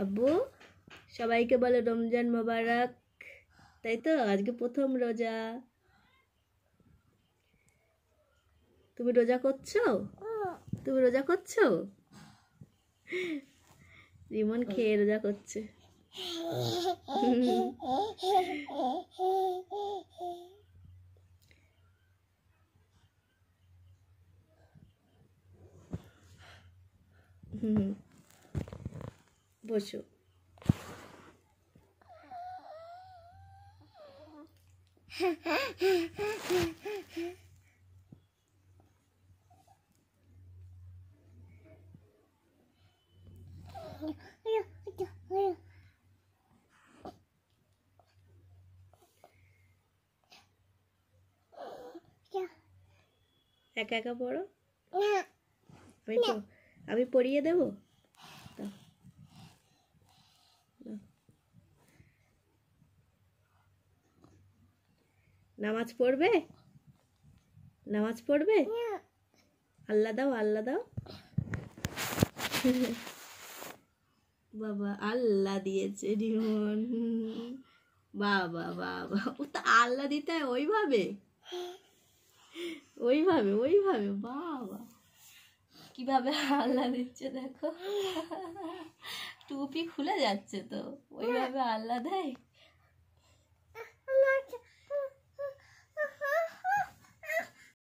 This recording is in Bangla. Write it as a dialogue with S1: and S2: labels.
S1: আব্বু সবাইকে বলে রমজান মোবারক তাই তো আজকে প্রথম রোজা তুমি রোজা করছো তুমি রোজা করছো রিমন খেয়ে রোজা করছে হুম বসো একা একা পড়ো আমি আমি পড়িয়ে দেবো নামাজ পড়বে নামাজ পড়বে আল্লাহ দাও আল্লাহ দাও বাবা আল্লাহ দিয়েছে রিমন বাবা বাবা ও তো আল্লাহ দিতে হয় ওইভাবে ওইভাবে ওইভাবে বাবা কিভাবে আল্লাহ দিচ্ছে দেখো টুপি খুলে যাচ্ছে তো ওইভাবে আল্লাহ দেয়